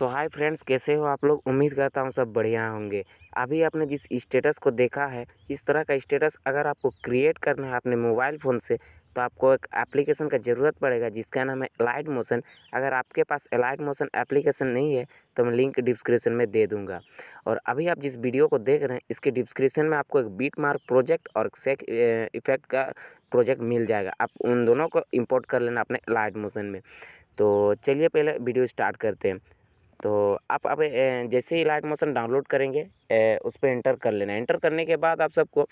सो hi friends कैसे हो आप लोग उम्मीद करता हूँ सब बढ़िया होंगे अभी आपने जिस स्टेटस को देखा है इस तरह का स्टेटस अगर आपको क्रिएट करना है अपने मोबाइल फ़ोन से तो आपको एक एप्लीकेशन का ज़रूरत पड़ेगा जिसका नाम है एलाइट मोशन अगर आपके पास एलाइट मोशन एप्लीकेशन नहीं है तो मैं लिंक डिस्क्रिप्शन में दे दूंगा और अभी आप जिस वीडियो को देख रहे हैं इसके डिस्क्रिप्शन में आपको एक बीट मार्क प्रोजेक्ट और सेक इफेक्ट का प्रोजेक्ट मिल जाएगा आप उन दोनों को इम्पोर्ट कर लेना अपने एलाइट मोशन में तो चलिए पहले वीडियो स्टार्ट करते हैं तो आप अब जैसे ही लाइट मोशन डाउनलोड करेंगे उस पर इंटर कर लेना इंटर करने के बाद आप सबको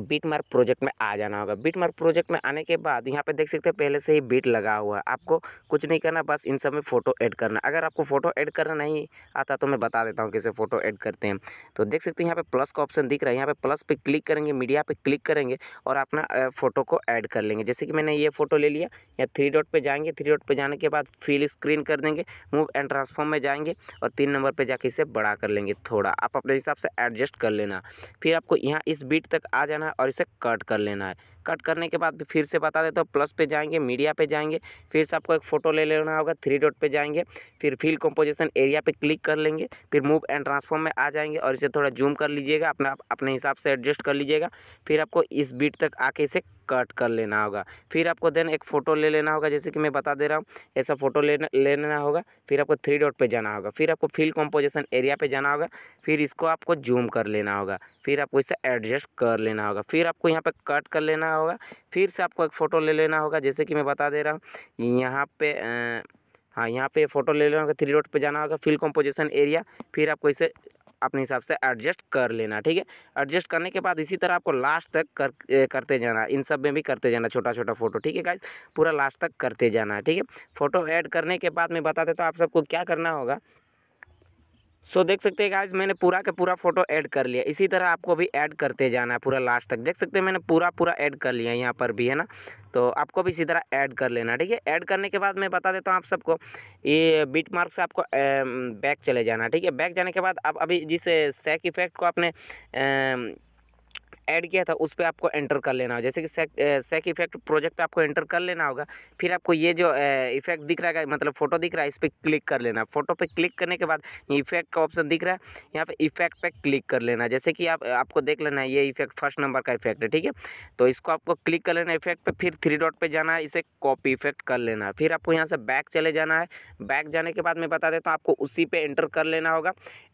बीट मार्क प्रोजेक्ट में आ जाना होगा बीट मार्क प्रोजेक्ट में आने के बाद यहाँ पे देख सकते हैं पहले से ही बीट लगा हुआ है आपको कुछ नहीं करना बस इन सब में फ़ोटो ऐड करना अगर आपको फ़ोटो ऐड करना नहीं आता तो मैं बता देता हूँ कैसे फ़ोटो ऐड करते हैं तो देख सकते हैं यहाँ पे प्लस का ऑप्शन दिख रहा है यहाँ पर प्लस पर क्लिक करेंगे मीडिया पर क्लिक करेंगे और अपना फ़ोटो को ऐड कर लेंगे जैसे कि मैंने ये फ़ोटो ले लिया या थ्री डॉट पर जाएंगे थ्री डॉट पर जाने के बाद फिल स्क्रीन कर देंगे मूव एंड ट्रांसफॉर्म में जाएंगे और तीन नंबर पर जाके इसे बड़ा कर लेंगे थोड़ा आप अपने हिसाब से एडजस्ट कर लेना फिर आपको यहाँ इस बीट तक आ जाना लेना है और इसे कट कर लेना है कट करने के बाद फिर से बता देता हूँ प्लस पे जाएंगे मीडिया पे जाएंगे फिर से आपको एक फ़ोटो ले लेना होगा थ्री डॉट पे जाएंगे फिर फील कंपोजिशन एरिया पे क्लिक कर लेंगे फिर मूव एंड ट्रांसफॉर्म में आ जाएंगे और इसे थोड़ा जूम कर लीजिएगा अपना अपने हिसाब से एडजस्ट कर लीजिएगा फिर आपको इस बीट तक आके इसे कट कर लेना होगा फिर आपको देन एक फ़ोटो ले लेना होगा जैसे कि मैं बता दे रहा हूँ ऐसा फ़ोटो लेना लेना होगा फिर आपको थ्री डॉट पे जाना होगा फिर आपको फील कंपोजिशन एरिया पे जाना होगा फिर इसको आपको जूम कर लेना होगा फिर आपको इसे एडजस्ट कर लेना होगा फिर आपको यहाँ पे कट कर लेना करना होगा फिर से आपको एक फ़ोटो ले लेना होगा जैसे कि मैं बता दे रहा हूँ यहाँ पे हाँ यहाँ पे फ़ोटो ले लेना होगा थ्री रोड पे जाना होगा फिल कंपोजिशन एरिया फिर आपको इसे अपने हिसाब से एडजस्ट कर लेना ठीक है एडजस्ट करने के बाद इसी तरह आपको लास्ट तक कर ए, करते जाना इन सब में भी करते जाना छोटा छोटा फोटो ठीक है गाइज पूरा लास्ट तक करते जाना है ठीक है फोटो ऐड करने के बाद मैं बता देता हूँ आप सबको क्या करना होगा सो so, देख सकते हैं गाइज मैंने पूरा का पूरा फोटो ऐड कर लिया इसी तरह आपको भी ऐड करते जाना है पूरा लास्ट तक देख सकते हैं मैंने पूरा पूरा ऐड कर लिया यहाँ पर भी है ना तो आपको भी इसी तरह ऐड कर लेना ठीक है ऐड करने के बाद मैं बता देता हूँ आप सबको ये बीट मार्क से आपको बैक चले जाना ठीक है बैक जाने के बाद आप अभी जिस सेक इफेक्ट को आपने ऐड किया था उस पर आपको एंटर कर लेना होगा जैसे कि सेक सेक इफेक्ट प्रोजेक्ट पे आपको एंटर कर लेना होगा फिर आपको ये जो इफेक्ट दिख रहा है मतलब फ़ोटो दिख रहा है इस पर क्लिक कर लेना फोटो पे क्लिक करने के बाद इफेक्ट का ऑप्शन दिख रहा है यहाँ पे इफेक्ट पे क्लिक कर लेना जैसे कि आप आपको देख लेना है ये इफेक्ट फर्स्ट नंबर का इफेक्ट है ठीक है तो इसको आपको क्लिक कर लेना इफेक्ट पर फिर थ्री डॉट पर जाना है इसे कॉपी इफेक्ट कर लेना है फिर आपको यहाँ से बैक चले जाना है बैक जाने के बाद मैं बता देता हूँ आपको उसी पर एंटर कर लेना होगा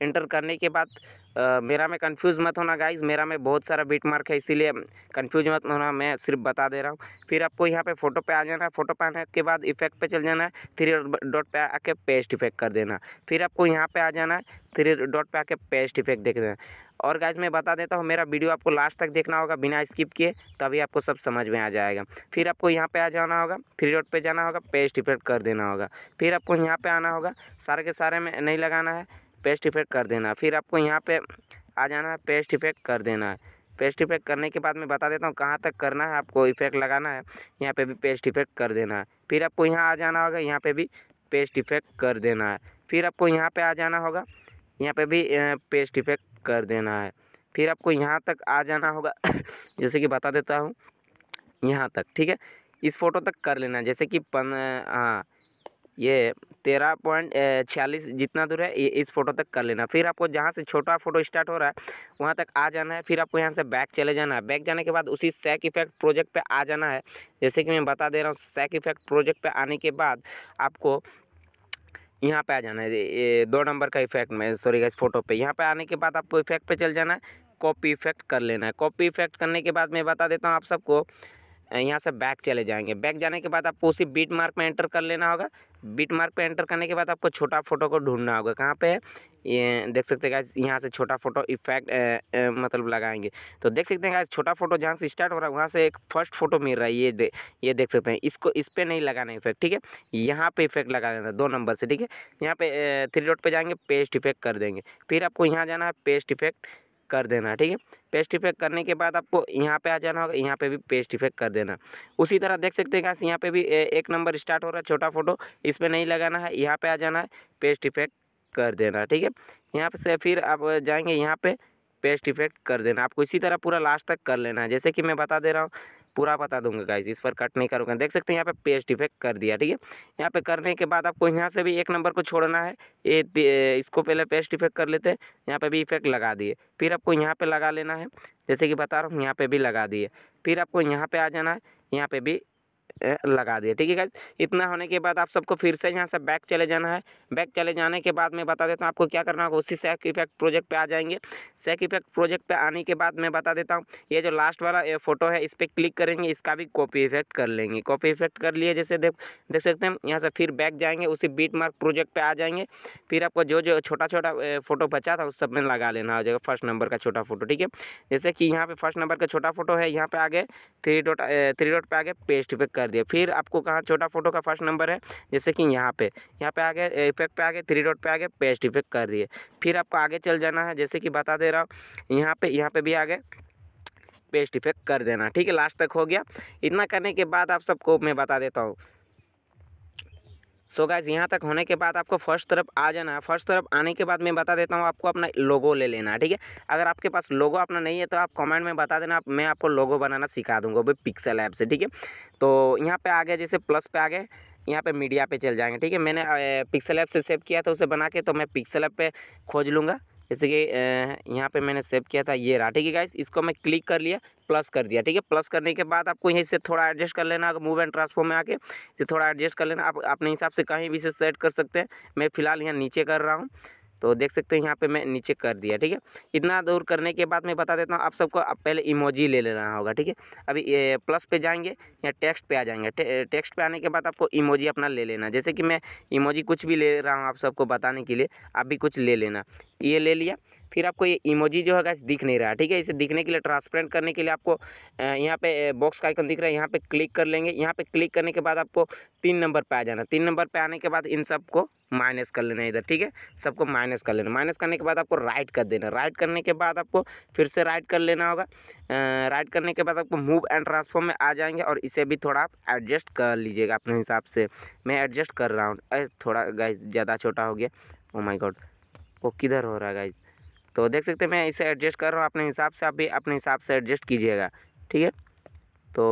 एंटर करने के बाद मेरा में कंफ्यूज मत होना गाइज मेरा में बहुत सारा बीट मार्क है इसीलिए कंफ्यूज मत होना मैं सिर्फ बता दे रहा हूँ फिर आपको यहाँ पे फोटो पे आ जाना है फोटो पे आने के बाद इफेक्ट पे चल जाना है थ्री डॉट पे आके पेस्ट इफेक्ट कर देना फिर आपको यहाँ पे आ जाना है थ्री डॉट पे आके पेस्ट इफेक्ट देख देना और गाइज मैं बता देता हूँ मेरा वीडियो आपको लास्ट तक देखना होगा बिना स्किप किए तभी आपको सब समझ में आ जाएगा फिर आपको यहाँ पे आ जाना होगा थ्री डॉट पे जाना होगा पेस्ट इफेक्ट कर देना होगा फिर आपको यहाँ पे आना होगा सारे के सारे में नहीं लगाना है पेस्ट इफेक्ट कर देना फिर आपको यहाँ पे आ जाना है पेस्ट इफेक्ट कर देना है पेस्ट इफेक्ट करने के बाद मैं बता देता हूँ कहाँ तक करना है आपको इफेक्ट लगाना है यहाँ पे भी पेस्ट इफेक्ट कर देना है फिर आपको यहाँ आ जाना होगा यहाँ पे भी पेस्ट इफेक्ट कर देना है फिर आपको यहाँ पे आ जाना होगा यहाँ पे भी पेस्ट इफेक्ट कर देना है फिर आपको यहाँ तक आ जाना होगा जैसे कि बता देता हूँ यहाँ तक ठीक है इस फ़ोटो तक कर लेना जैसे कि पन हाँ ये तेरह पॉइंट छियालीस जितना दूर है ये इस फोटो तक कर लेना फिर आपको जहाँ से छोटा फोटो स्टार्ट हो रहा है वहाँ तक आ जाना है फिर आपको यहाँ से बैक चले जाना है बैक जाने के बाद उसी सेक इफेक्ट प्रोजेक्ट पे आ जाना है जैसे कि मैं बता दे रहा हूँ सेक इफेक्ट प्रोजेक्ट पे आने के बाद आपको यहाँ पर आ जाना है ये दो नंबर का इफेक्ट में सॉरी इस फोटो पर यहाँ पर आने के बाद आपको इफेक्ट पर चल जाना है कॉपी इफेक्ट कर लेना है कॉपी इफेक्ट करने के बाद मैं बता देता हूँ आप सबको यहाँ से बैक चले जाएंगे बैक जाने के बाद आपको उसी बीट मार्क में एंटर कर लेना होगा बीट मार्क पर एंटर करने के बाद आपको छोटा फोटो को ढूंढना होगा कहाँ पे है ये देख सकते हैं यहाँ से छोटा फोटो इफेक्ट मतलब लगाएंगे तो देख सकते हैं छोटा फोटो जहाँ से स्टार्ट हो रहा है वहाँ से एक फर्स्ट फोटो मिल रहा है ये दे, ये देख सकते हैं इसको इस पर नहीं लगाना इफेक्ट ठीक है यहाँ पे इफेक्ट लगा लेना दो नंबर से ठीक है यहाँ पे थ्री डॉट पे जाएंगे पेस्ट इफेक्ट कर देंगे फिर आपको यहाँ जाना है पेस्ट इफेक्ट कर देना ठीक है पेस्ट इफेक्ट करने के बाद आपको यहाँ पे आ जाना होगा यहाँ पे भी पेस्ट इफेक्ट कर देना उसी तरह देख सकते हैं क्या यहाँ पे भी एक नंबर स्टार्ट हो रहा है छोटा फोटो इस पर नहीं लगाना है यहाँ पे आ जाना है पेस्ट इफेक्ट कर देना ठीक है यहाँ से फिर आप जाएंगे यहाँ पे पेस्ट इफेक्ट कर देना आपको इसी तरह पूरा लास्ट तक कर लेना है जैसे कि मैं बता दे रहा हूँ पूरा बता दूंगा गाइज इस पर कट नहीं करूँगा देख सकते हैं यहाँ पे पेस्ट इफेक्ट कर दिया ठीक है यहाँ पे करने के बाद आपको यहाँ से भी एक नंबर को छोड़ना है ये इसको पहले पेस्ट इफेक्ट कर लेते हैं यहाँ पे भी इफेक्ट लगा दिए फिर आपको यहाँ पे लगा लेना है जैसे कि बता रहा हूँ यहाँ पे भी लगा दिए फिर आपको यहाँ पे आ जाना है यहाँ पे भी लगा दिया ठीक है गाइज इतना होने के बाद आप सबको फिर से यहाँ से बैक चले जाना है बैक चले जाने के बाद मैं बता देता हूँ आपको क्या करना होगा उसी सेक इफेक्ट प्रोजेक्ट पे आ जाएंगे सेक इफेक्ट प्रोजेक्ट पे आने के बाद मैं बता देता हूँ ये जो लास्ट वाला ये फोटो है इस पर क्लिक करेंगे इसका भी कॉपी इफेक्ट कर लेंगे कॉपी इफेक्ट कर लिए जैसे देख देख सकते हैं यहाँ से फिर बैक जाएंगे उसी बीट मार्क प्रोजेक्ट पर आ जाएंगे फिर आपको जो जो छोटा छोटा फोटो बचा था उस सब में लगा लेना हो जाएगा फर्स्ट नंबर का छोटा फोटो ठीक है जैसे कि यहाँ पर फर्स्ट नंबर का छोटा फोटो है यहाँ पर आगे थ्री डॉट थ्री डॉट पर आगे पेस्ट इफेक्ट कर दिया फिर आपको कहाँ छोटा फोटो का फर्स्ट नंबर है जैसे कि यहाँ पे यहाँ पे आ गए इफेक्ट पे आ गए थ्री डॉट पे आ गए पेस्ट इफेक्ट कर दिए फिर आपको आगे चल जाना है जैसे कि बता दे रहा हूँ यहाँ पे यहाँ पे भी आ गए पेस्ट इफेक्ट कर देना ठीक है लास्ट तक हो गया इतना करने के बाद आप सबको मैं बता देता हूँ सो गाइज़ यहाँ तक होने के बाद आपको फर्स्ट तरफ आ जाना है फर्स्ट तरफ आने के बाद मैं बता देता हूँ आपको अपना लोगो ले लेना है ठीक है अगर आपके पास लोगो अपना नहीं है तो आप कमेंट में बता देना मैं आपको लोगो बनाना सिखा दूँगा भाई पिक्सल ऐप से ठीक है तो यहाँ पे आ गया जैसे प्लस पे आ गए यहाँ पे मीडिया पे चल जाएंगे ठीक है मैंने पिक्सल ऐप से सेव किया था उसे बना के तो मैं पिक्सल ऐप पे खोज लूँगा जैसे कि यहाँ पे मैंने सेव किया था ये रहा ठीक है गाइस इसको मैं क्लिक कर लिया प्लस कर दिया ठीक है प्लस करने के बाद आपको यहीं से थोड़ा एडजस्ट कर लेना अगर मूव एंड ट्रांसफॉर्म में आके इसे तो थोड़ा एडजस्ट कर लेना आप अपने हिसाब से कहीं भी इसे सेट कर सकते हैं मैं फिलहाल यहाँ नीचे कर रहा हूँ तो देख सकते हैं यहाँ पे मैं नीचे कर दिया ठीक है इतना दूर करने के बाद मैं बता देता हूँ आप सबको आप पहले इमोजी ले लेना होगा ठीक है अभी प्लस पे जाएंगे या टेक्स्ट पे आ जाएंगे टे, टेक्स्ट पे आने के बाद आपको इमोजी अपना ले लेना जैसे कि मैं इमोजी कुछ भी ले रहा हूँ आप सबको बताने के लिए आप भी कुछ ले लेना ये ले लिया फिर आपको ये इमोजी जो है गैस दिख नहीं रहा ठीक है इसे दिखने के लिए ट्रांसपेरेंट करने के लिए आपको यहाँ पे बॉक्स का आइकन दिख रहा है यहाँ पे क्लिक कर लेंगे यहाँ पे क्लिक करने के बाद आपको तीन नंबर पे आ जाना तीन नंबर पे आने के बाद इन सबको माइनस कर लेना इधर ठीक है सबको माइनस कर लेना माइनस करने के बाद आपको राइट कर देना राइट करने के बाद आपको फिर से राइट कर लेना होगा राइट करने के बाद आपको मूव एंड ट्रांसफॉर्म में आ जाएंगे और इसे भी थोड़ा आप एडजस्ट कर लीजिएगा अपने हिसाब से मैं एडजस्ट कर रहा हूँ थोड़ा गैस ज़्यादा छोटा हो गया ओ माई गॉड वो किधर हो रहा है गाइज तो देख सकते हैं मैं इसे एडजस्ट कर रहा हूँ अपने हिसाब से आप भी अपने हिसाब से एडजस्ट कीजिएगा ठीक है तो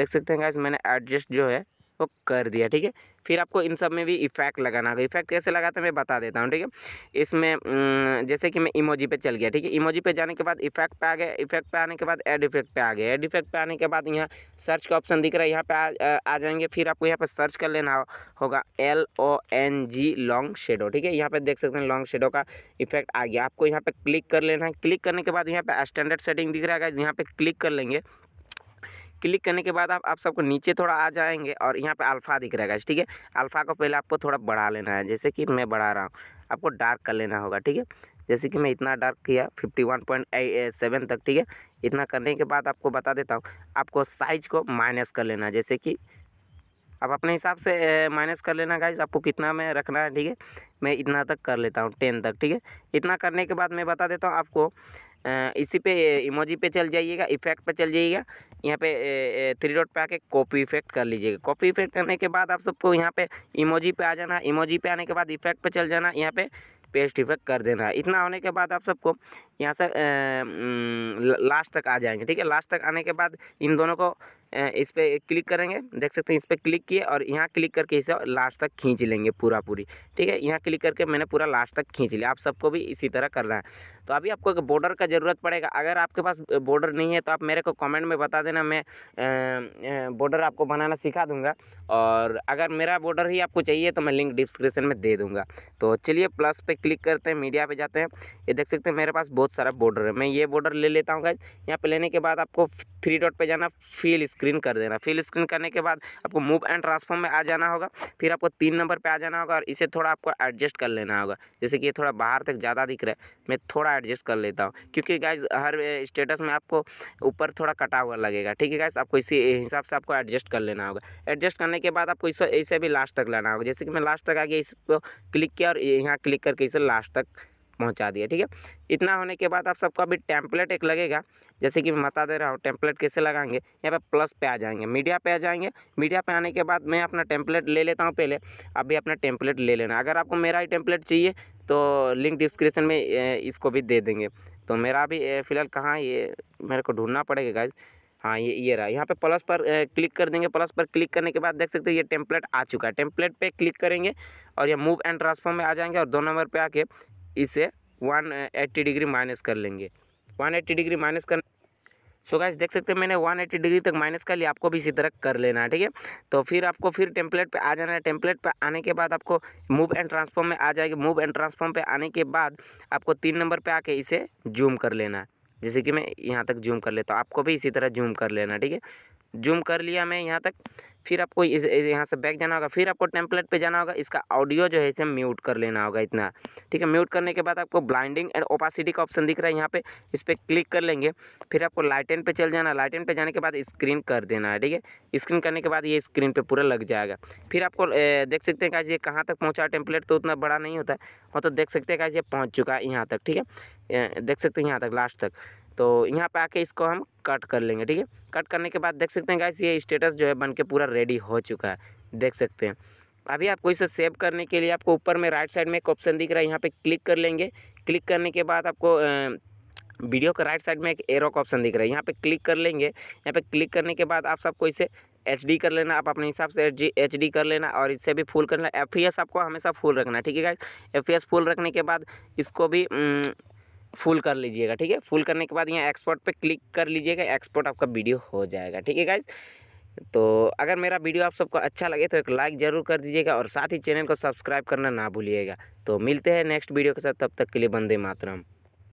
देख सकते हैं गाइज मैंने एडजस्ट जो है वो कर दिया ठीक है फिर आपको इन सब में भी इफेक्ट लगाना होगा इफेक्ट कैसे लगाते हैं मैं बता देता हूँ ठीक है इसमें जैसे कि मैं इमोजी पे चल गया ठीक है इमोजी पे जाने के बाद इफेक्ट पे आ गया इफेक्ट पे आने के बाद एड इफेक्ट पे आ गया एड इफेक्ट पे आने के बाद यहाँ सर्च का ऑप्शन दिख रहा है यहाँ पे आ, आ जाएंगे फिर आपको यहाँ पर सर्च कर लेना होगा L O N G long shadow ठीक है यहाँ पर देख सकते हैं लॉन्ग शेडो का इफेक्ट आ गया आपको यहाँ पर क्लिक कर लेना है क्लिक करने के बाद यहाँ पर स्टैंडर्ड सेटिंग दिख रहा है यहाँ पर क्लिक कर लेंगे क्लिक करने के बाद आप आप सबको नीचे थोड़ा आ जाएंगे और यहाँ पे अल्फ़ा दिख रहेगा ठीक है अल्फ़ा को पहले आपको थोड़ा बढ़ा लेना है जैसे कि मैं बढ़ा रहा हूँ आपको डार्क कर लेना होगा ठीक है जैसे कि मैं इतना डार्क किया फिफ्टी वन पॉइंट सेवन तक ठीक है इतना करने के बाद आपको बता देता हूँ आपको साइज़ को माइनस कर लेना है जैसे कि आप अपने हिसाब से माइनस कर लेना गाइज आपको कितना में रखना है ठीक है मैं इतना तक कर लेता हूँ टेन तक ठीक है इतना करने के बाद मैं बता देता हूँ आपको इसी पे इमोजी पे चल जाइएगा इफेक्ट पे चल जाइएगा यहाँ पे थ्री डॉट पे आके कॉपी इफेक्ट कर लीजिएगा कॉपी इफेक्ट करने के बाद आप सबको यहाँ पे इमोजी पे आ जाना इमोजी पे आने के बाद इफेक्ट पे चल जाना यहाँ पे पेस्ट इफेक्ट कर देना है इतना होने के बाद आप सबको यहाँ से लास्ट तक आ जाएंगे ठीक है लास्ट तक आने के बाद इन दोनों को इस पर क्लिक करेंगे देख सकते हैं इस पर क्लिक किए और यहाँ क्लिक करके इसे लास्ट तक खींच लेंगे पूरा पूरी ठीक है यहाँ क्लिक करके मैंने पूरा लास्ट तक खींच लिया आप सबको भी इसी तरह करना है तो अभी आपको एक बॉर्डर का ज़रूरत पड़ेगा अगर आपके पास बॉर्डर नहीं है तो आप मेरे को कमेंट में बता देना मैं बॉर्डर आपको बनाना सिखा दूँगा और अगर मेरा बॉर्डर ही आपको चाहिए तो मैं लिंक डिस्क्रिप्शन में दे दूँगा तो चलिए प्लस पे क्लिक करते हैं मीडिया पर जाते हैं ये देख सकते हैं मेरे पास बहुत सारा बॉर्डर है मैं ये बॉर्डर ले लेता हूँ गाइज यहाँ पर लेने के बाद आपको थ्री डॉट पे जाना फिल स्क्रीन कर देना फिल स्क्रीन करने के बाद आपको मूव एंड ट्रांसफॉर्म में आ जाना होगा फिर आपको तीन नंबर पर आ जाना होगा और इसे थोड़ा आपको एडजस्ट कर लेना होगा जैसे कि ये थोड़ा बाहर तक ज़्यादा दिख रहा है मैं थोड़ा एडजस्ट कर लेता हूँ क्योंकि गाइज हर स्टेटस में आपको ऊपर थोड़ा कटा हुआ लगेगा ठीक है गाइज आपको इसी हिसाब से आपको एडजस्ट कर लेना होगा एडजस्ट करने के बाद आपको इसे इसे भी लास्ट तक लाना होगा जैसे कि मैं लास्ट तक आ गया इसको क्लिक किया और यहाँ क्लिक करके इसे लास्ट तक पहुंचा दिया ठीक है इतना होने के बाद आप सबको अभी टेम्पलेट एक लगेगा जैसे कि मैं बता दे रहा हूँ टेम्पलेट कैसे लगाएंगे यहाँ पे प्लस पे आ जाएंगे मीडिया पे आ जाएंगे मीडिया पे आने के बाद मैं अपना टेम्पलेट ले लेता हूँ पहले अभी अपना टेम्पलेट ले लेना अगर आपको मेरा ही टेम्पलेट चाहिए तो लिंक डिस्क्रिप्शन में इसको भी दे देंगे तो मेरा अभी फ़िलहाल कहाँ ये मेरे को ढूंढना पड़ेगा गाइज हाँ ये ये रहा यहाँ पे प्लस पर क्लिक कर देंगे प्लस पर क्लिक करने के बाद देख सकते हो ये टेम्पलेट आ चुका है टेम्पलेट पे क्लिक करेंगे और ये मूव एंड ट्रांसफॉर्म में आ जाएंगे और दो नंबर पे आके इसे वन एट्टी डिग्री माइनस कर लेंगे वन एट्टी डिग्री माइनस कर सो गाइस देख सकते हैं मैंने वन एट्टी डिग्री तक माइनस कर लिया आपको भी इसी तरह कर लेना है ठीक है तो फिर आपको फिर टेम्पलेट पे आ जाना है टेम्पलेट पे आने के बाद आपको मूव एंड ट्रांसफॉर्म में आ जाएगी मूव एंड ट्रांसफॉर्म पे आने के बाद आपको तीन नंबर पे आके इसे जूम कर लेना है जैसे कि मैं यहाँ तक जूम कर लेता हूँ आपको भी इसी तरह जूम कर लेना ठीक है जूम कर लिया मैं यहाँ तक फिर आपको इस यहाँ से बैक जाना होगा फिर आपको टेम्पलेट पे जाना होगा इसका ऑडियो जो है इसे म्यूट कर लेना होगा इतना ठीक है म्यूट करने के बाद आपको ब्लाइंडिंग एंड ओपासिटी का ऑप्शन दिख रहा है यहाँ पे इस पर क्लिक कर लेंगे फिर आपको लाइटेन पे चल जाना लाइटन पे जाने के बाद स्क्रीन कर देना है ठीक है स्क्रीन करने के बाद ये स्क्रीन पर पूरा लग जाएगा फिर आपको देख सकते हैं गाइज ये कहाँ तक पहुँचा टेम्पलेट तो उतना बड़ा नहीं होता है तो देख सकते हैं गाइज ये पहुँच चुका है यहाँ तक ठीक है देख सकते हैं यहाँ तक लास्ट तक तो यहाँ पे आके इसको हम कट कर लेंगे ठीक है कट करने के बाद देख सकते हैं गाइस ये स्टेटस जो है बन के पूरा रेडी हो चुका है देख सकते हैं अभी आपको इसे सेव करने के लिए आपको ऊपर में राइट साइड में एक ऑप्शन दिख रहा है यहाँ पर क्लिक कर लेंगे क्लिक करने के बाद आपको वीडियो के राइट साइड में एक एरो का ऑप्शन दिख रहा है यहाँ पर क्लिक कर लेंगे यहाँ पर क्लिक करने के बाद आप सबको इसे एच डी कर लेना आप अपने हिसाब से एच डी एच डी कर लेना और इससे भी फुल कर लेना एफ ई एस आपको हमेशा फुल रखना ठीक है guys F E S full रखने के बाद इसको भी फुल कर लीजिएगा ठीक है फुल करने के बाद यहाँ एक्सपोर्ट पे क्लिक कर लीजिएगा एक्सपोर्ट आपका वीडियो हो जाएगा ठीक है गाइज तो अगर मेरा वीडियो आप सबको अच्छा लगे तो एक लाइक ज़रूर कर दीजिएगा और साथ ही चैनल को सब्सक्राइब करना ना भूलिएगा तो मिलते हैं नेक्स्ट वीडियो के साथ तब तक के लिए बंदे मातरम